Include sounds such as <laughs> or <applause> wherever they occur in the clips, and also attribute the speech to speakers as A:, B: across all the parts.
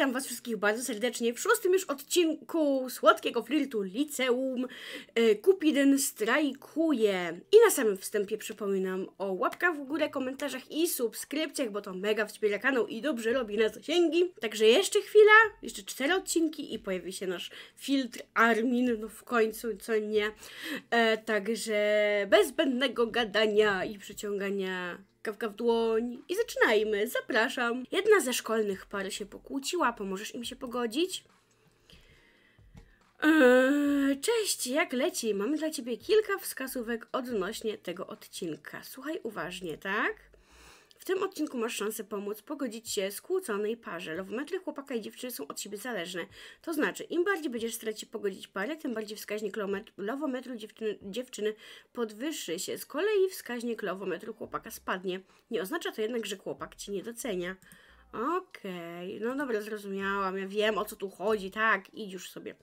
A: witam Was wszystkich bardzo serdecznie w szóstym już odcinku Słodkiego Flirtu Liceum. E, kupiden strajkuje. I na samym wstępie przypominam o łapkach w górę, komentarzach i subskrypcjach, bo to mega wspiera kanał i dobrze robi na zasięgi. Także jeszcze chwila, jeszcze cztery odcinki i pojawi się nasz filtr Armin, no w końcu, co nie. E, także bez zbędnego gadania i przyciągania kawka w dłoń i zaczynajmy, zapraszam. Jedna ze szkolnych par się pokłóciła, pomożesz im się pogodzić? Eee, cześć, jak leci? Mamy dla Ciebie kilka wskazówek odnośnie tego odcinka. Słuchaj uważnie, tak? W tym odcinku masz szansę pomóc pogodzić się skłóconej parze. Lowometry chłopaka i dziewczyny są od siebie zależne. To znaczy, im bardziej będziesz starać się pogodzić parę, tym bardziej wskaźnik lowometru dziewczyny, dziewczyny podwyższy się. Z kolei wskaźnik lowometru chłopaka spadnie. Nie oznacza to jednak, że chłopak ci nie docenia. Okej, okay. no dobra, zrozumiałam, ja wiem o co tu chodzi, tak, idź już sobie.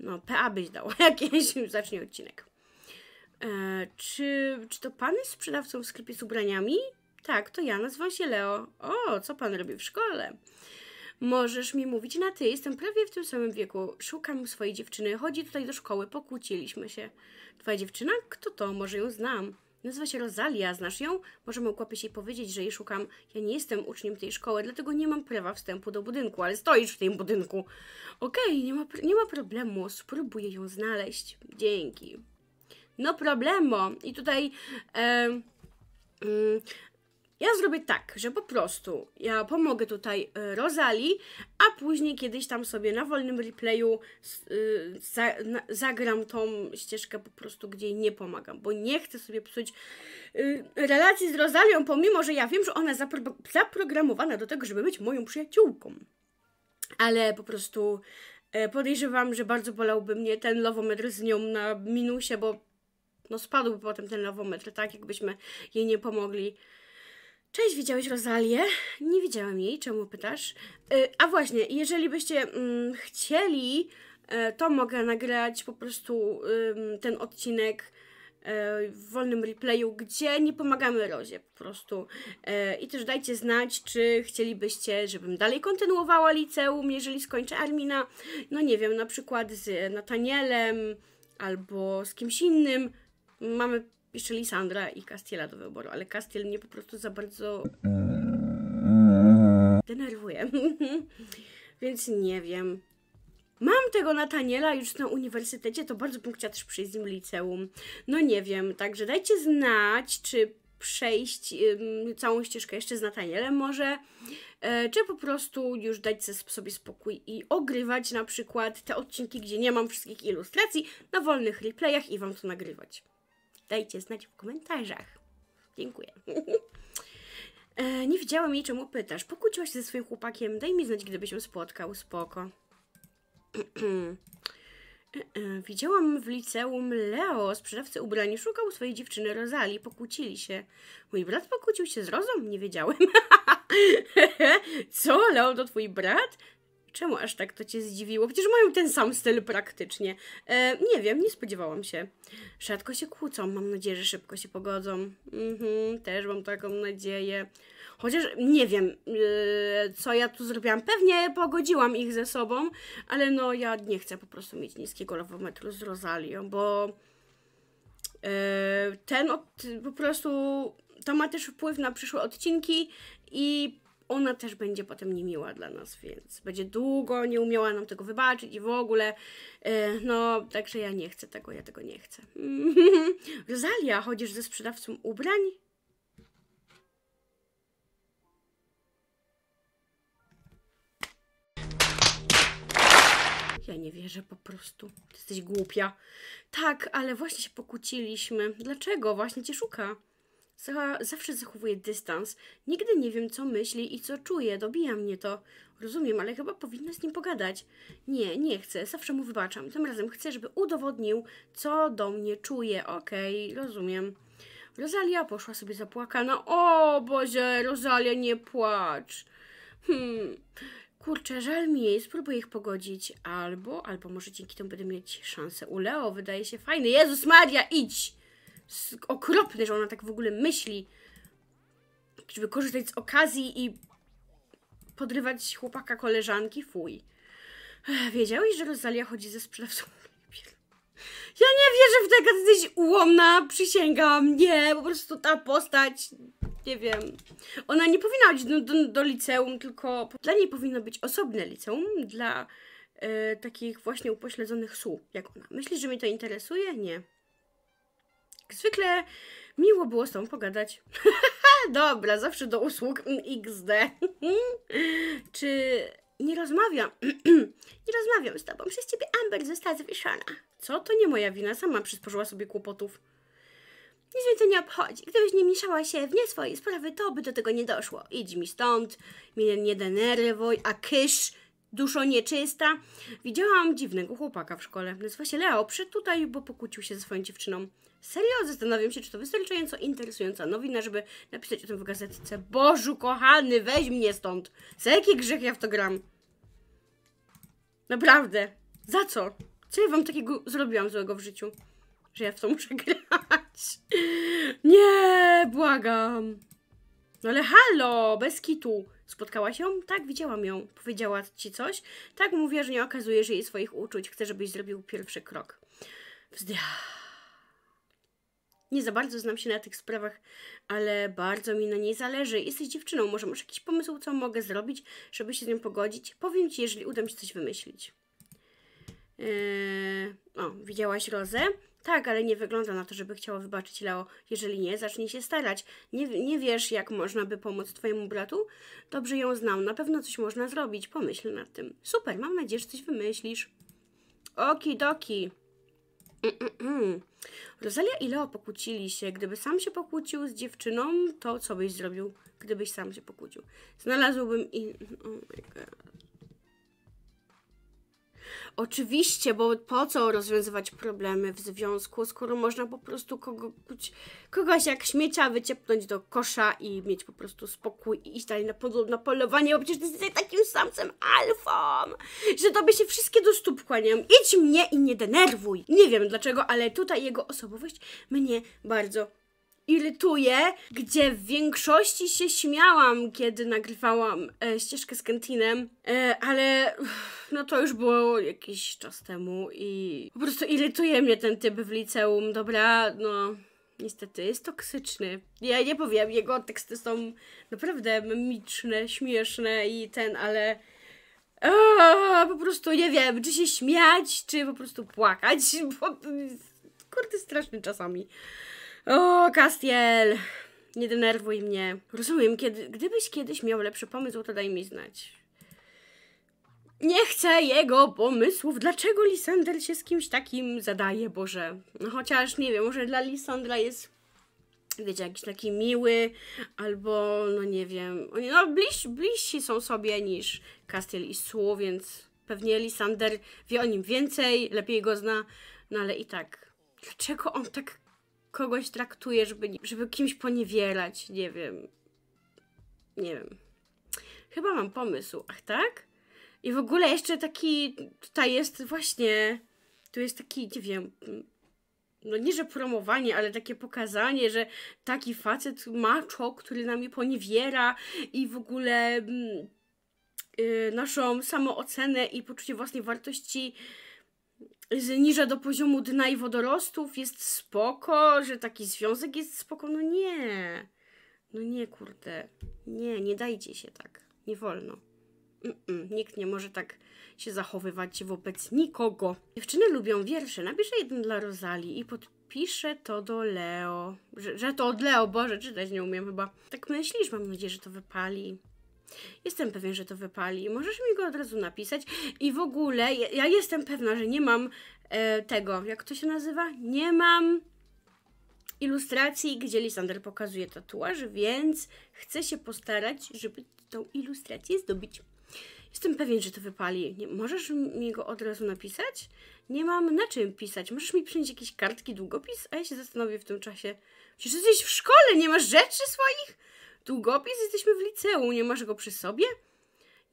A: No, PA byś dał, <laughs> jakieś zacznie odcinek. E, czy, czy to pan jest sprzedawcą w sklepie z ubraniami? Tak, to ja, nazywam się Leo. O, co pan robi w szkole? Możesz mi mówić na ty, jestem prawie w tym samym wieku. Szukam swojej dziewczyny, chodzi tutaj do szkoły, pokłóciliśmy się. Twoja dziewczyna? Kto to? Może ją znam. Nazywa się Rosalia, znasz ją? Możemy ukłapić jej powiedzieć, że jej szukam. Ja nie jestem uczniem tej szkoły, dlatego nie mam prawa wstępu do budynku, ale stoisz w tym budynku. Okej, okay, nie, ma, nie ma problemu, spróbuję ją znaleźć. Dzięki. No problemo. I tutaj... E, y, ja zrobię tak, że po prostu ja pomogę tutaj y, Rozali, a później kiedyś tam sobie na wolnym replayu y, zagram tą ścieżkę po prostu, gdzie jej nie pomagam, bo nie chcę sobie psuć y, relacji z Rozalią, pomimo, że ja wiem, że ona zapro zaprogramowana do tego, żeby być moją przyjaciółką. Ale po prostu e, podejrzewam, że bardzo bolałby mnie ten lowometr z nią na minusie, bo no spadłby potem ten lawometr, tak? Jakbyśmy jej nie pomogli. Cześć, widziałeś Rozalię? Nie widziałam jej, czemu pytasz? Yy, a właśnie, jeżeli byście mm, chcieli, yy, to mogę nagrać po prostu yy, ten odcinek y, w wolnym replayu, gdzie nie pomagamy Rozie po prostu. Y, I też dajcie znać, czy chcielibyście, żebym dalej kontynuowała liceum, jeżeli skończę Armina, no nie wiem, na przykład z Natanielem albo z kimś innym. Mamy jeszcze Lisandra i Castiela do wyboru, ale Castiel mnie po prostu za bardzo denerwuje. <laughs> Więc nie wiem. Mam tego Nataniela już na uniwersytecie, to bardzo bym chciała też przyjść z nim liceum. No nie wiem, także dajcie znać, czy przejść całą ścieżkę jeszcze z Natanielem może, e, czy po prostu już dać sobie spokój i ogrywać na przykład te odcinki, gdzie nie mam wszystkich ilustracji, na wolnych replayach i Wam to nagrywać. Dajcie znać w komentarzach. Dziękuję. <laughs> e, nie widziałam jej, czemu pytasz. Pokłóciłaś się ze swoim chłopakiem. Daj mi znać, gdyby się spotkał. Spoko. <clears throat> E, e, widziałam w liceum Leo, sprzedawcy ubrań, szukał swojej dziewczyny Rozali, pokłócili się. Mój brat pokłócił się z Rozą? Nie wiedziałem. <laughs> Co, Leo to twój brat? Czemu aż tak to cię zdziwiło? Przecież mają ten sam styl praktycznie. E, nie wiem, nie spodziewałam się. Rzadko się kłócą, mam nadzieję, że szybko się pogodzą. Mhm, też mam taką nadzieję. Chociaż nie wiem, e, co ja tu zrobiłam. Pewnie pogodziłam ich ze sobą, ale no ja nie chcę po prostu mieć niskiego lawometru z Rosalią, bo e, ten od, po prostu to ma też wpływ na przyszłe odcinki i ona też będzie potem niemiła dla nas, więc będzie długo nie umiała nam tego wybaczyć i w ogóle. E, no, także ja nie chcę tego, ja tego nie chcę. <laughs> Rosalia, chodzisz ze sprzedawcą ubrań? Ja nie wierzę po prostu. Ty jesteś głupia. Tak, ale właśnie się pokłóciliśmy. Dlaczego? Właśnie cię szuka zawsze zachowuje dystans. Nigdy nie wiem, co myśli i co czuje. Dobija mnie to. Rozumiem, ale chyba powinna z nim pogadać. Nie, nie chcę. Zawsze mu wybaczam. Tym razem chcę, żeby udowodnił, co do mnie czuje. Okej, okay, rozumiem. Rosalia poszła sobie zapłakana. O Boże, Rosalia, nie płacz. Hmm, kurczę, żal mi jej, spróbuję ich pogodzić. Albo, albo może dzięki temu będę mieć szansę. U Leo wydaje się fajny. Jezus Maria, idź! okropny, że ona tak w ogóle myśli. Żeby korzystać z okazji i podrywać chłopaka koleżanki? Fuj. Wiedziałeś, że Rosalia chodzi ze sprzedawcą Ja nie wierzę w tego, ty jesteś ułomna, przysięgam. Nie, po prostu ta postać, nie wiem. Ona nie powinna chodzić do, do, do liceum, tylko dla niej powinno być osobne liceum dla y, takich właśnie upośledzonych słów, jak ona. Myślisz, że mi to interesuje? Nie zwykle miło było z tą pogadać. <laughs> Dobra, zawsze do usług mm, XD. <laughs> Czy nie rozmawiam? <clears throat> nie rozmawiam z tobą. Przez ciebie Amber została zawieszona. Co? To nie moja wina. Sama przysporzyła sobie kłopotów. Nic więcej nie obchodzi. Gdybyś nie mieszała się w nie swoje sprawy, to by do tego nie doszło. Idź mi stąd, mnie nie denerwuj, a kysz, duszo nieczysta. Widziałam dziwnego chłopaka w szkole. Nazywa się Leo. Przyszedł tutaj, bo pokłócił się ze swoją dziewczyną. Serio zastanawiam się, czy to wystarczająco interesująca nowina, żeby napisać o tym w gazetce. Bożu kochany, weź mnie stąd! Za jaki grzech ja w to gram? Naprawdę. Za co? Co ja wam takiego zrobiłam złego w życiu? Że ja w to muszę <laughs> grać. Nie, błagam. No ale halo, bez kitu. Spotkałaś ją? Tak, widziałam ją. Powiedziała ci coś? Tak, mówię, że nie okazujesz jej swoich uczuć. Chcę, żebyś zrobił pierwszy krok. Wzdych nie za bardzo znam się na tych sprawach, ale bardzo mi na niej zależy. Jesteś dziewczyną, może masz jakiś pomysł, co mogę zrobić, żeby się z nią pogodzić? Powiem Ci, jeżeli uda mi się coś wymyślić. Yy, o, widziałaś Rozę? Tak, ale nie wygląda na to, żeby chciała wybaczyć Leo. Jeżeli nie, zacznij się starać. Nie, nie wiesz, jak można by pomóc twojemu bratu? Dobrze ją znam, na pewno coś można zrobić. Pomyśl nad tym. Super, mam nadzieję, że coś wymyślisz. Oki doki. Mm -mm. mm. Rosalia i Leo pokłócili się. Gdyby sam się pokłócił z dziewczyną, to co byś zrobił, gdybyś sam się pokłócił? Znalazłbym i... Oh my God. Oczywiście, bo po co rozwiązywać problemy w związku, skoro można po prostu kogo, kogoś jak śmiecia wyciepnąć do kosza i mieć po prostu spokój i iść dalej na, pol na polowanie, bo przecież ty jesteś takim samcem alfą, że tobie się wszystkie do stóp kłaniają. Idź mnie i nie denerwuj. Nie wiem dlaczego, ale tutaj jego osobowość mnie bardzo irytuje, gdzie w większości się śmiałam, kiedy nagrywałam e, ścieżkę z Kentinem, e, ale no to już było jakiś czas temu i po prostu irytuje mnie ten typ w liceum, dobra, no niestety jest toksyczny. Ja nie powiem, jego teksty są naprawdę memiczne, śmieszne i ten, ale o, po prostu nie wiem, czy się śmiać, czy po prostu płakać, bo kurde straszny czasami. O, Castiel! Nie denerwuj mnie. Rozumiem, kiedy, gdybyś kiedyś miał lepszy pomysł, to daj mi znać. Nie chcę jego pomysłów. Dlaczego Lisander się z kimś takim zadaje, Boże? No chociaż, nie wiem, może dla Lisandra jest, wiecie, jakiś taki miły, albo, no nie wiem, oni no bliż, bliżsi są sobie niż Castiel i Sue, więc pewnie Lisander wie o nim więcej, lepiej go zna, no ale i tak. Dlaczego on tak kogoś traktuje, żeby, żeby kimś poniewierać, nie wiem. Nie wiem. Chyba mam pomysł, ach tak? I w ogóle jeszcze taki, tutaj jest właśnie, tu jest taki, nie wiem, no nie, że promowanie, ale takie pokazanie, że taki facet maczo, który nami poniewiera i w ogóle yy, naszą samoocenę i poczucie własnej wartości zniża do poziomu dna i wodorostów, jest spoko, że taki związek jest spoko. No nie. No nie, kurde. Nie, nie dajcie się tak. Nie wolno. Mm -mm, nikt nie może tak się zachowywać wobec nikogo. Dziewczyny lubią wiersze. Napiszę jeden dla Rozali i podpiszę to do Leo. Że, że to od Leo, Boże, czytać nie umiem chyba. Tak myślisz? Mam nadzieję, że to wypali. Jestem pewien, że to wypali. Możesz mi go od razu napisać. I w ogóle, ja jestem pewna, że nie mam e, tego, jak to się nazywa? Nie mam ilustracji, gdzie Lisander pokazuje tatuaż, więc chcę się postarać, żeby tą ilustrację zdobyć. Jestem pewien, że to wypali. Nie, możesz mi go od razu napisać? Nie mam na czym pisać. Możesz mi przynieść jakieś kartki, długopis? A ja się zastanowię w tym czasie. Przecież jesteś w szkole, nie masz rzeczy swoich? Długopis? Jesteśmy w liceum, nie masz go przy sobie?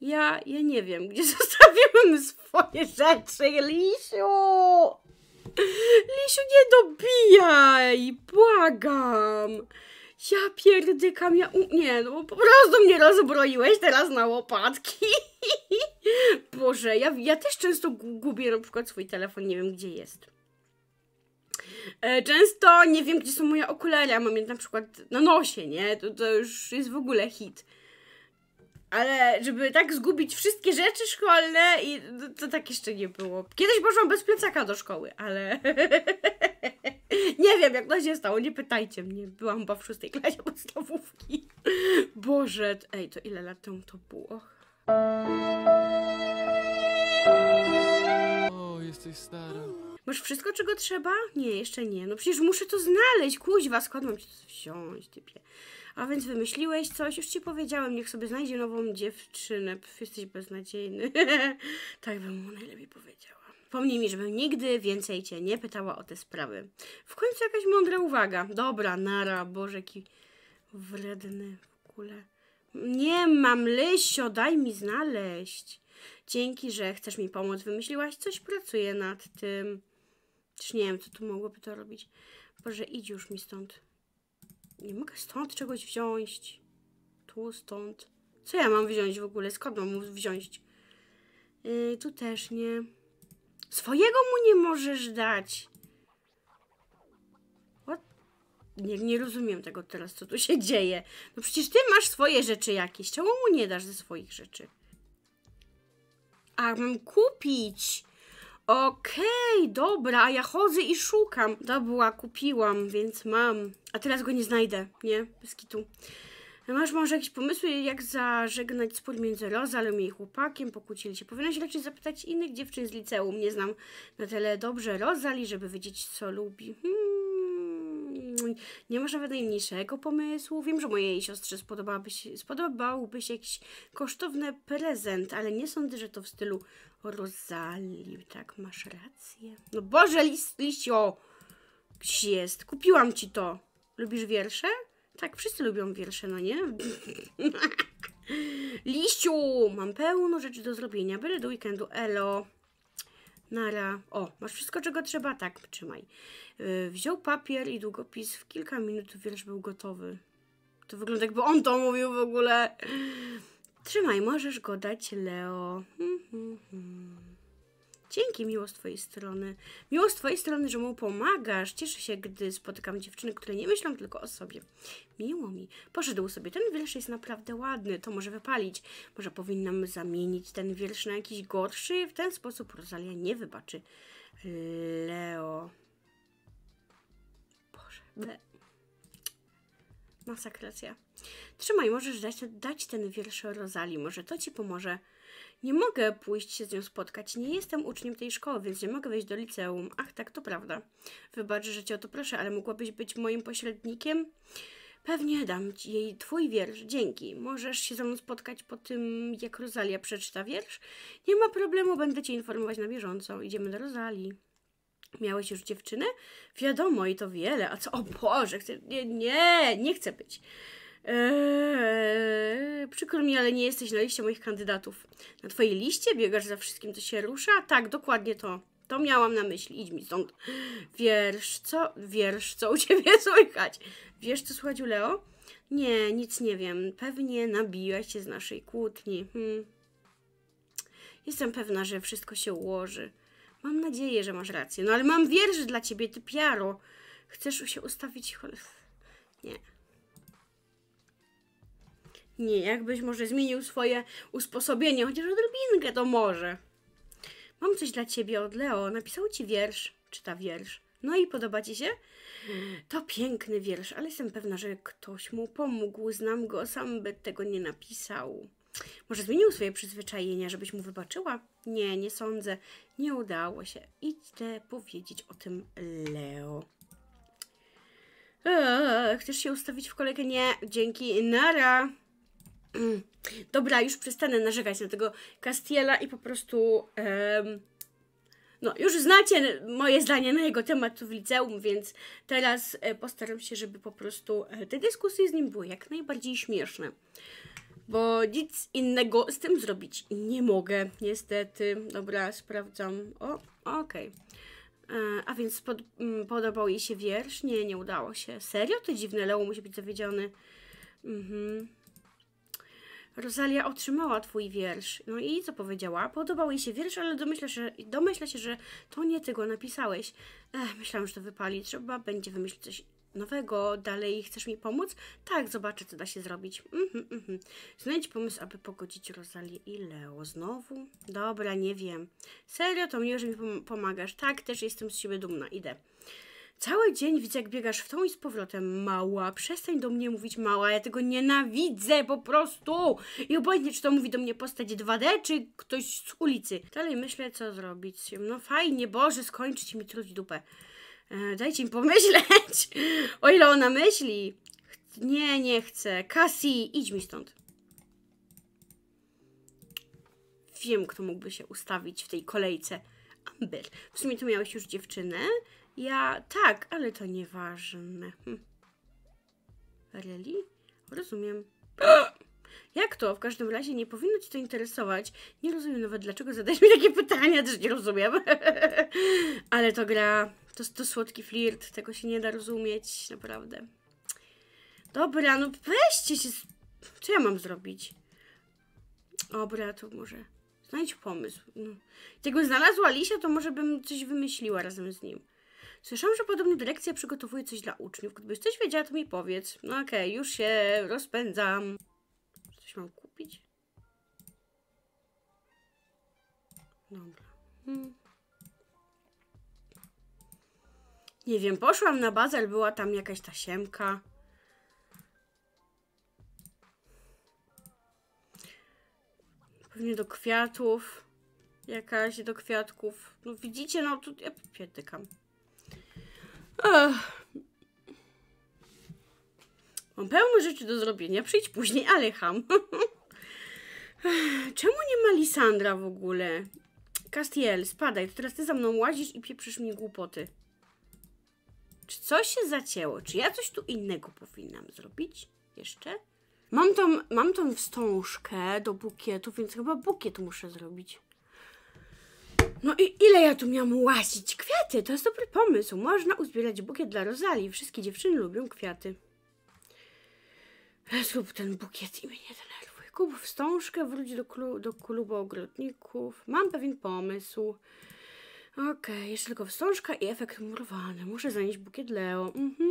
A: Ja, ja nie wiem, gdzie <laughs> zostawiłem swoje rzeczy, Lisiu! Lisiu, nie dobijaj! Błagam! Ja pierdykam, ja u... Nie, no po prostu mnie rozbroiłeś teraz na łopatki. <laughs> Boże, ja, ja też często gubię na przykład swój telefon, nie wiem gdzie jest. E, często nie wiem, gdzie są moje okulary, a mam je na przykład na nosie, nie? To, to już jest w ogóle hit. Ale żeby tak zgubić wszystkie rzeczy szkolne i to, to tak jeszcze nie było. Kiedyś poszłam bez plecaka do szkoły, ale <laughs> nie wiem jak to się stało, nie pytajcie mnie. Byłam chyba w szóstej klasie podstawówki. <laughs> Boże, ej, to ile lat temu to było? O, jesteś stara. Masz wszystko, czego trzeba? Nie, jeszcze nie. No przecież muszę to znaleźć, kuźwa, skąd mam ci to wziąć, typie. A więc wymyśliłeś coś, już ci powiedziałem, niech sobie znajdzie nową dziewczynę. Pff, jesteś beznadziejny. <laughs> tak bym mu najlepiej powiedziała. Pomnij mi, żebym nigdy więcej cię nie pytała o te sprawy. W końcu jakaś mądra uwaga. Dobra, nara, Boże, jaki wredny w ogóle. Nie mam, Lysio, daj mi znaleźć. Dzięki, że chcesz mi pomóc, wymyśliłaś coś, pracuję nad tym. Też nie wiem, co tu mogłoby to robić. Boże, idź już mi stąd. Nie mogę stąd czegoś wziąć. Tu, stąd. Co ja mam wziąć w ogóle? Skąd mam wziąć? Yy, tu też nie. Swojego mu nie możesz dać. What? Nie, nie rozumiem tego teraz, co tu się <laughs> dzieje. No przecież ty masz swoje rzeczy jakieś. Czemu mu nie dasz ze swoich rzeczy? A, mam kupić. Okej, dobra, ja chodzę i szukam. Dobra, kupiłam, więc mam. A teraz go nie znajdę, nie? Bez kitu. Masz może jakieś pomysły, jak zażegnać spór między Rozalem i jej chłopakiem? Pokłócili się. Powinnaś raczej zapytać innych dziewczyn z liceum. Nie znam na tyle dobrze Rozali, żeby wiedzieć, co lubi. Hmm. Nie masz nawet najmniejszego pomysłu. Wiem, że mojej siostrze spodobałby się, spodobałby się jakiś kosztowny prezent, ale nie sądzę, że to w stylu Rozalił, tak, masz rację. No Boże, list, liścio! jest, kupiłam ci to. Lubisz wiersze? Tak, wszyscy lubią wiersze, no nie? <laughs> liściu! Mam pełno rzeczy do zrobienia. Byle do weekendu. Elo. Nara. O, masz wszystko, czego trzeba. Tak, trzymaj. Yy, wziął papier i długopis. W kilka minut wiersz był gotowy. To wygląda jakby on to mówił w ogóle. Trzymaj, możesz go dać Leo. Hmm, hmm, hmm. Dzięki, miło z Twojej strony. Miło z Twojej strony, że mu pomagasz. Cieszę się, gdy spotykam dziewczyny, które nie myślą tylko o sobie. Miło mi. Poszedł sobie. Ten wiersz jest naprawdę ładny. To może wypalić. Może powinnam zamienić ten wiersz na jakiś gorszy. W ten sposób Rosalia nie wybaczy. Leo. Boże. Masakracja. Trzymaj, możesz dać, dać ten wiersz Rozali, może to ci pomoże. Nie mogę pójść się z nią spotkać, nie jestem uczniem tej szkoły, więc nie mogę wejść do liceum. Ach, tak, to prawda. Wybacz, że cię o to proszę, ale mogłabyś być moim pośrednikiem? Pewnie dam jej twój wiersz, dzięki. Możesz się ze mną spotkać po tym, jak Rosalia przeczyta wiersz? Nie ma problemu, będę cię informować na bieżąco. Idziemy do Rosalii. Miałeś już dziewczynę? Wiadomo, i to wiele. A co? O Boże, chcę... nie, nie, nie chcę być. Eee, przykro mi, ale nie jesteś na liście moich kandydatów. Na twojej liście biegasz za wszystkim, co się rusza? Tak, dokładnie to. To miałam na myśli. Idź mi stąd. Wiersz, co? Wiersz, co u <laughs> ciebie słychać? Wiesz, co słychać u Leo? Nie, nic nie wiem. Pewnie nabiłaś się z naszej kłótni. Hmm. Jestem pewna, że wszystko się ułoży. Mam nadzieję, że masz rację. No ale mam wiersz dla ciebie, ty piaro. Chcesz się ustawić... Nie. Nie, jakbyś może zmienił swoje usposobienie, chociaż odrobinkę to może. Mam coś dla ciebie od Leo. Napisał ci wiersz. Czyta wiersz. No i podoba ci się? To piękny wiersz, ale jestem pewna, że ktoś mu pomógł. Znam go, sam by tego nie napisał. Może zmienił swoje przyzwyczajenia, żebyś mu wybaczyła? Nie, nie sądzę. Nie udało się. Idę powiedzieć o tym Leo. Eee, chcesz się ustawić w kolejkę? Nie, dzięki. Nara! Mm. Dobra, już przestanę narzekać na tego Castiela i po prostu... Um, no, już znacie moje zdanie na jego temat w liceum, więc teraz e, postaram się, żeby po prostu e, te dyskusje z nim były jak najbardziej śmieszne. Bo nic innego z tym zrobić nie mogę, niestety. Dobra, sprawdzam. O, okej. Okay. E, a więc pod, mm, podobał jej się wiersz? Nie, nie udało się. Serio? To dziwne, Leo musi być zawiedziony. Mhm. Rosalia otrzymała twój wiersz. No i co powiedziała? Podobał jej się wiersz, ale domyśla się, domyśla się że to nie ty go napisałeś. Ech, myślałam, że to wypali. Trzeba będzie wymyślić coś nowego. Dalej chcesz mi pomóc? Tak, zobaczę, co da się zrobić. Mhm, mhm. Znajdź pomysł, aby pogodzić Rosalię i Leo. Znowu? Dobra, nie wiem. Serio? To miło, że mi pomagasz. Tak, też jestem z siebie dumna. Idę. Cały dzień widzę, jak biegasz w tą i z powrotem. Mała, przestań do mnie mówić mała, ja tego nienawidzę po prostu. I obojętnie, czy to mówi do mnie postać 2D, czy ktoś z ulicy. Dalej myślę, co zrobić. No fajnie, Boże, skończyć mi truć dupę. E, dajcie mi pomyśleć, <laughs> o ile ona myśli. Nie, nie chcę. Cassie, idź mi stąd. Wiem, kto mógłby się ustawić w tej kolejce. Amber. W sumie tu miałeś już dziewczynę. Ja... Tak, ale to nieważne. Hm. Really? Rozumiem. <clears throat> Jak to? W każdym razie nie powinno ci to interesować. Nie rozumiem nawet, dlaczego zadałeś mi takie pytania, też nie rozumiem. <laughs> Ale to gra, to, to słodki flirt, tego się nie da rozumieć, naprawdę. Dobra, no weźcie się, co ja mam zrobić? Dobra, to może znajdź pomysł. No. Jakbym znalazła Lisia, to może bym coś wymyśliła razem z nim. Słyszałam, że podobno dyrekcja przygotowuje coś dla uczniów. Gdybyś coś wiedziała, to mi powiedz. No okej, okay, już się rozpędzam. Coś mam kupić? Dobra. Hmm. Nie wiem, poszłam na bazar, była tam jakaś tasiemka. Pewnie do kwiatów. Jakaś do kwiatków. No widzicie, no tu ja pierdykam. Ach. Mam pełno rzeczy do zrobienia, przyjdź później, ale ham. Czemu nie ma Lisandra w ogóle? Castiel, spadaj, to teraz ty za mną łazisz i pieprzysz mi głupoty. Czy coś się zacięło? Czy ja coś tu innego powinnam zrobić jeszcze? Mam tą, mam tą wstążkę do bukietu, więc chyba bukiet muszę zrobić. No i ile ja tu miałam łasić? Kwiaty, to jest dobry pomysł. Można uzbierać bukiet dla Rozali. Wszystkie dziewczyny lubią kwiaty. E, zrób ten bukiet i mnie nie denerwuj. Kup wstążkę, wróć do, klu do klubu ogrodników. Mam pewien pomysł. Okej, okay, jeszcze tylko wstążka i efekt murowany. Muszę zanieść bukiet Leo. Mhm.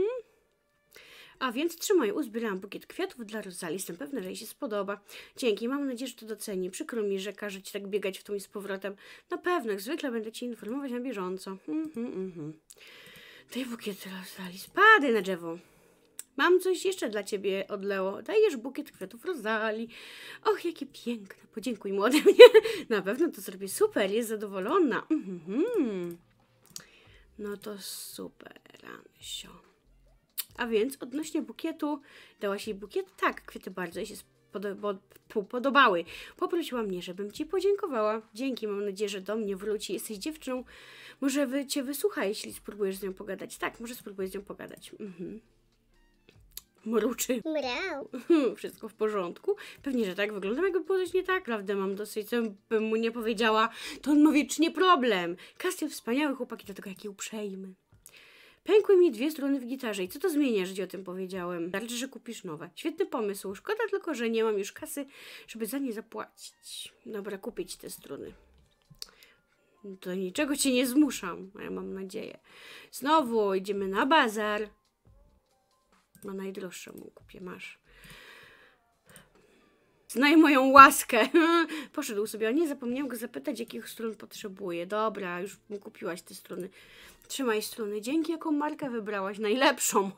A: A więc trzymaj uzbierałam bukiet kwiatów dla Rozali. Jestem pewna, że jej się spodoba. Dzięki, mam nadzieję, że to doceni. Przykro mi, że każe ci tak biegać w tą i z powrotem. Na pewno, jak zwykle będę ci informować na bieżąco. Daj mhm, mhm, mhm. bukiet Rozali. Spadaj na drzewo. Mam coś jeszcze dla ciebie, odleło. Dajesz bukiet kwiatów rozali. Och, jakie piękne. Podziękuj mu ode mnie. Na pewno to zrobi Super, jest zadowolona. No to super, Ansio. A więc odnośnie bukietu, dałaś jej bukiet? Tak, kwiaty bardzo jej się podobały. Poprosiła mnie, żebym Ci podziękowała. Dzięki, mam nadzieję, że do mnie wróci. Jesteś dziewczyną. Może wy Cię wysłucha, jeśli spróbujesz z nią pogadać. Tak, może spróbuję z nią pogadać. Mhm. Mruczy. Mrał. <laughs> Wszystko w porządku. Pewnie, że tak wygląda. jakby było coś nie tak. Prawdę mam dosyć, co bym mu nie powiedziała. To on ma wiecznie problem. Kasia wspaniały chłopak i do tego jaki uprzejmy. Pękły mi dwie struny w gitarze i co to zmienia, że ci o tym powiedziałem? Wystarczy, że kupisz nowe. Świetny pomysł. Szkoda tylko, że nie mam już kasy, żeby za nie zapłacić. Dobra, kupić te struny. Do niczego cię nie zmuszam, ale mam nadzieję. Znowu idziemy na bazar. No najdroższe mu kupię, masz. Znaj moją łaskę. <laughs> Poszedł sobie, a nie zapomniałem go zapytać, jakich strun potrzebuje. Dobra, już mu kupiłaś te struny. Trzymaj struny. Dzięki, jaką markę wybrałaś? Najlepszą.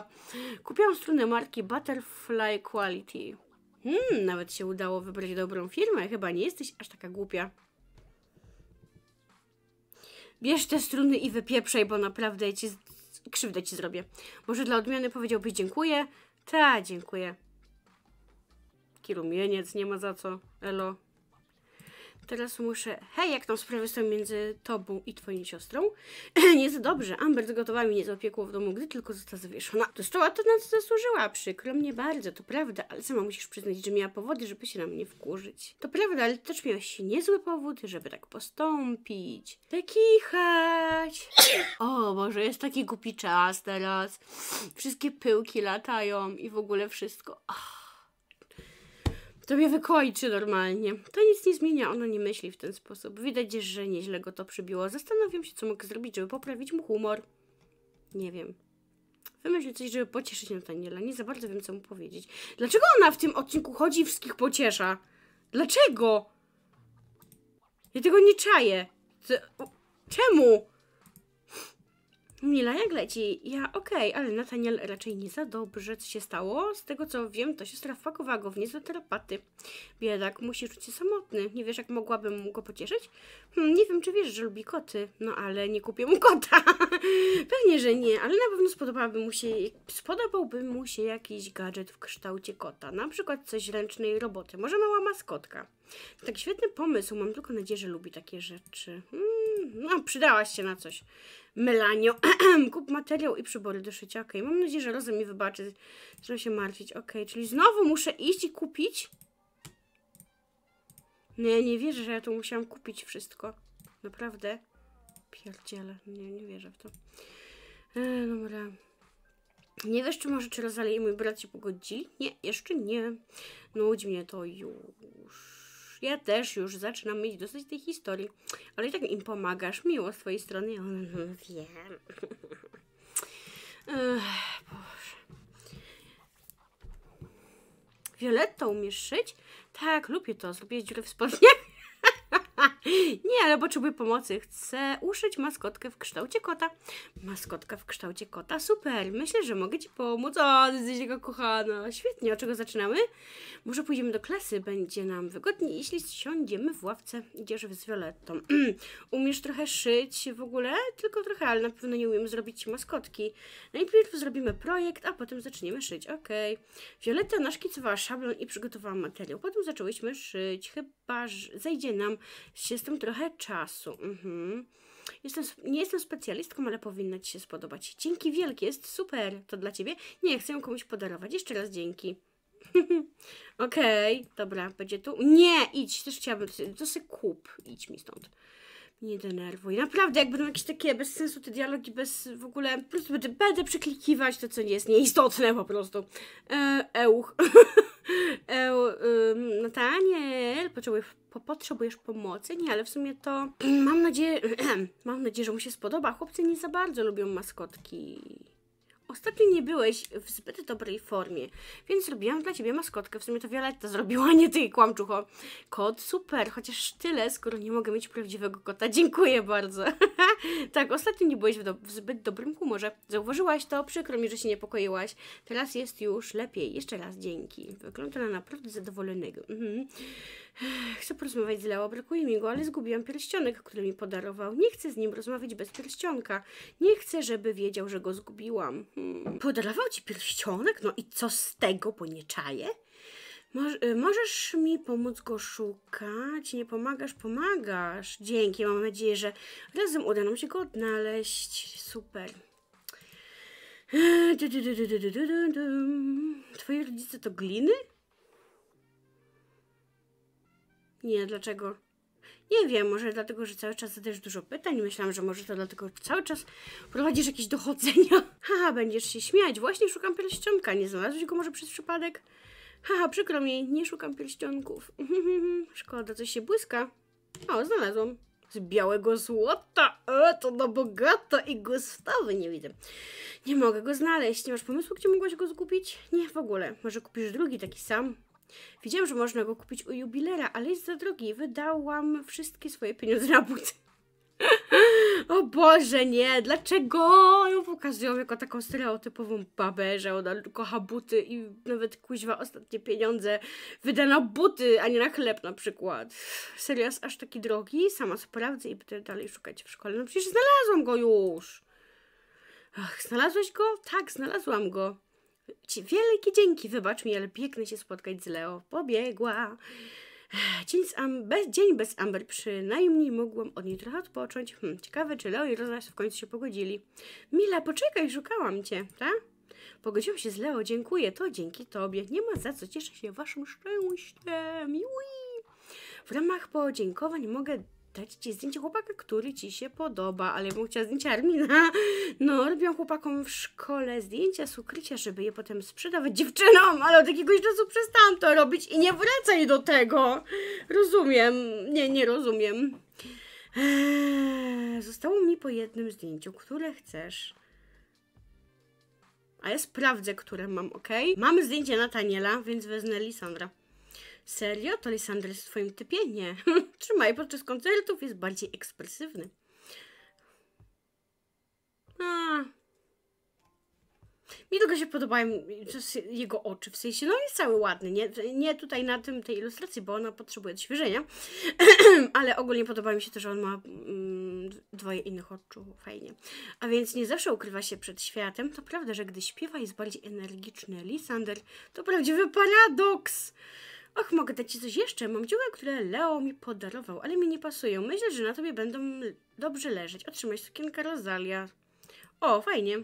A: <laughs> Kupiłam struny marki Butterfly Quality. Hmm, nawet się udało wybrać dobrą firmę. Chyba nie jesteś aż taka głupia. Bierz te struny i wypieprzaj, bo naprawdę ci krzywdę ci zrobię. Może dla odmiany powiedziałbyś dziękuję? Ta, dziękuję taki rumieniec, nie ma za co, elo. Teraz muszę... Hej, jak tam sprawy są między tobą i twoją siostrą? nie <clears throat> za dobrze. Amber zgotowała mi niezaopiekło w domu, gdy tylko została zawieszona. Dostała to, na co zasłużyła. Przykro mnie bardzo, to prawda, ale sama musisz przyznać, że miała powody, żeby się na mnie wkurzyć. To prawda, ale też miałaś niezły powód, żeby tak postąpić. Tekichać! O Boże, jest taki głupi czas teraz. Wszystkie pyłki latają i w ogóle wszystko. Oh. To mnie wykończy normalnie. To nic nie zmienia, ono nie myśli w ten sposób. Widać, że nieźle go to przybiło. Zastanawiam się, co mogę zrobić, żeby poprawić mu humor. Nie wiem. Wymyślił coś, żeby pocieszyć Nataniela. Nie za bardzo wiem, co mu powiedzieć. Dlaczego ona w tym odcinku chodzi i wszystkich pociesza? Dlaczego? Ja tego nie czaję. Czemu? Mila jak leci? Ja okej, okay, ale Nataniel raczej nie za dobrze. Co się stało? Z tego co wiem, to siostra wpakowała go w niezłe terapaty. Biedak musi czuć się samotny. Nie wiesz, jak mogłabym mu go pocieszyć? Hmm, nie wiem, czy wiesz, że lubi koty. No ale nie kupię mu kota. <laughs> Pewnie, że nie, ale na pewno spodobałby mu się, spodobałby mu się jakiś gadżet w kształcie kota. Na przykład coś ręcznej roboty. Może mała maskotka. Tak świetny pomysł. Mam tylko nadzieję, że lubi takie rzeczy. Hmm no, przydałaś się na coś. Melanio, <clears throat> kup materiał i przybory do szycia. Okej, okay. mam nadzieję, że razem mi wybaczy. Zaczynam się martwić. Okej, okay. czyli znowu muszę iść i kupić? Nie, no, nie wierzę, że ja tu musiałam kupić wszystko. Naprawdę. Pierdziele. Nie, nie wierzę w to. E, dobra. Nie wiesz, czy może czy Rosalie i mój brat się pogodzili? Nie, jeszcze nie. Nudź no, mnie to już ja też już zaczynam mieć dosyć tej historii, ale i tak im pomagasz, miło z twojej strony. Ja no, wiem. Ech, Boże. Violetta umiesz szyć? Tak, lubię to, zrobię dziurę w spodniach. <laughs> <gasps> Nie, ale potrzebuję pomocy. Chcę uszyć maskotkę w kształcie kota. Maskotka w kształcie kota? Super. Myślę, że mogę Ci pomóc. O, jesteś jego kochana. Świetnie. Od czego zaczynamy? Może pójdziemy do klasy. Będzie nam wygodniej, jeśli siądziemy w ławce. Idziesz z Violettą. <clears throat> Umiesz trochę szyć w ogóle? Tylko trochę, ale na pewno nie umiem zrobić maskotki. Najpierw zrobimy projekt, a potem zaczniemy szyć. Okej. Okay. Violetta naszkicowała szablon i przygotowała materiał. Potem zaczęłyśmy szyć. Chyba, że zajdzie nam się jestem trochę czasu. Mhm. Jestem, nie jestem specjalistką, ale powinna Ci się spodobać. Dzięki wielkie, jest super. To dla Ciebie? Nie, chcę ją komuś podarować. Jeszcze raz dzięki. <laughs> Okej, okay, dobra, będzie tu. Nie, idź, też chciałabym. To sobie kup, idź mi stąd. Nie denerwuj. Naprawdę, jak będą jakieś takie bez sensu te dialogi, bez w ogóle. Po prostu będę, przeklikiwać to, co nie jest nieistotne po prostu. E, euch. <laughs> Nataniel, potrzebujesz, potrzebujesz pomocy? Nie, ale w sumie to <clears throat> mam nadzieję, <clears throat> mam nadzieję, że mu się spodoba. Chłopcy nie za bardzo lubią maskotki. Ostatnio nie byłeś w zbyt dobrej formie, więc zrobiłam dla ciebie maskotkę. W sumie to Violetta zrobiła, <laughs> nie ty, kłamczucho. Kot super, chociaż tyle, skoro nie mogę mieć prawdziwego kota. Dziękuję bardzo. <laughs> tak, ostatnio nie byłeś w, do w zbyt dobrym humorze. Zauważyłaś to, przykro mi, że się niepokoiłaś. Teraz jest już lepiej. Jeszcze raz dzięki. Wygląda na naprawdę zadowolonego. Mhm. Chcę porozmawiać z Leo, brakuje mi go, ale zgubiłam pierścionek, który mi podarował. Nie chcę z nim rozmawiać bez pierścionka. Nie chcę, żeby wiedział, że go zgubiłam. Hmm. Podarował ci pierścionek? No i co z tego, bo nie czaję? Moż, y, możesz mi pomóc go szukać? Nie pomagasz, pomagasz. Dzięki, mam nadzieję, że razem uda nam się go odnaleźć. Super. Eee, Twoje rodzice to gliny? Nie, dlaczego? Nie wiem, może dlatego, że cały czas zadajesz dużo pytań. Myślałam, że może to dlatego, że cały czas prowadzisz jakieś dochodzenia. <laughs> Haha, będziesz się śmiać. Właśnie szukam pierścionka. Nie znalazłeś go może przez przypadek? Haha, przykro mi, nie szukam pierścionków. <laughs> Szkoda, coś się błyska. O, znalazłam. Z białego złota. O, e, to na bogato i gustawy nie widzę. Nie mogę go znaleźć. Nie masz pomysłu, gdzie mogłaś go zgubić? Nie, w ogóle. Może kupisz drugi taki sam? Widziałam, że można go kupić u jubilera, ale jest za drogi. Wydałam wszystkie swoje pieniądze na buty. <laughs> o Boże, nie! Dlaczego ją pokazują jako taką stereotypową babę, że ona kocha buty i nawet kuźwa ostatnie pieniądze wyda na buty, a nie na chleb na przykład. Serio, jest aż taki drogi? Sama sprawdzę i będę dalej szukać w szkole. No przecież znalazłam go już! Ach, znalazłeś go? Tak, znalazłam go. Wielkie dzięki, wybacz mi, ale pięknie się spotkać z Leo. Pobiegła. Dzień, z bez dzień bez Amber przynajmniej mogłam od niej trochę odpocząć. Hm, ciekawe, czy Leo i Rozas w końcu się pogodzili. Mila, poczekaj, szukałam cię, tak? Pogodziłam się z Leo, dziękuję, to dzięki tobie. Nie ma za co, cieszę się waszym szczęściem. W ramach podziękowań mogę dać ci zdjęcie chłopaka, który ci się podoba, ale ja bym chciała zdjęcia Armina. No, robią chłopakom w szkole zdjęcia z ukrycia, żeby je potem sprzedawać dziewczynom, ale od jakiegoś czasu przestałam to robić i nie wracaj do tego. Rozumiem. Nie, nie rozumiem. Eee, zostało mi po jednym zdjęciu, które chcesz. A ja sprawdzę, które mam, ok? Mamy zdjęcie Nataniela, więc wezmę Lisandra. Serio? To Lisander jest w twoim typie? Nie. <laughs> Trzymaj, podczas koncertów jest bardziej ekspresywny. A. Mi tylko się podobają jego oczy, w sensie, no jest cały ładny, nie, nie tutaj na tym tej ilustracji, bo ona potrzebuje odświeżenia, <clears throat> ale ogólnie podoba mi się to, że on ma mm, dwoje innych oczu, fajnie. A więc nie zawsze ukrywa się przed światem, to prawda, że gdy śpiewa jest bardziej energiczny Lisander, to prawdziwy paradoks. Och, mogę dać ci coś jeszcze. Mam dziurę, które Leo mi podarował, ale mi nie pasują. Myślę, że na tobie będą dobrze leżeć. Otrzymaj sukienkę Rosalia. O, fajnie.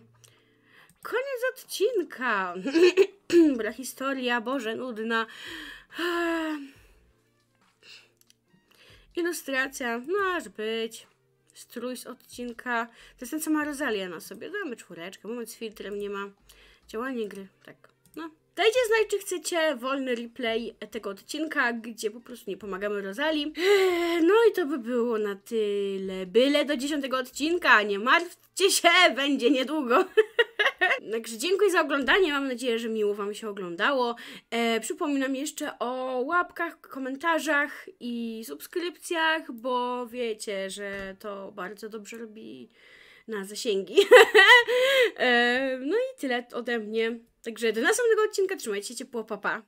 A: Koniec odcinka. <clears throat> Bra historia, Boże, nudna. Ah. Ilustracja, no aż być. Strój z odcinka. To jest ten, sama Rosalia na sobie. Damy czwóreczkę, moment z filtrem nie ma. Działanie gry, tak. Dajcie znać, czy chcecie wolny replay tego odcinka, gdzie po prostu nie pomagamy Rozali. Eee, no i to by było na tyle. Byle do dziesiątego odcinka, nie martwcie się, <laughs> będzie niedługo. <laughs> Także dziękuję za oglądanie, mam nadzieję, że miło Wam się oglądało. E, przypominam jeszcze o łapkach, komentarzach i subskrypcjach, bo wiecie, że to bardzo dobrze robi na zasięgi. <laughs> e, no i tyle ode mnie. Także do następnego odcinka, trzymajcie się ciepło, papa.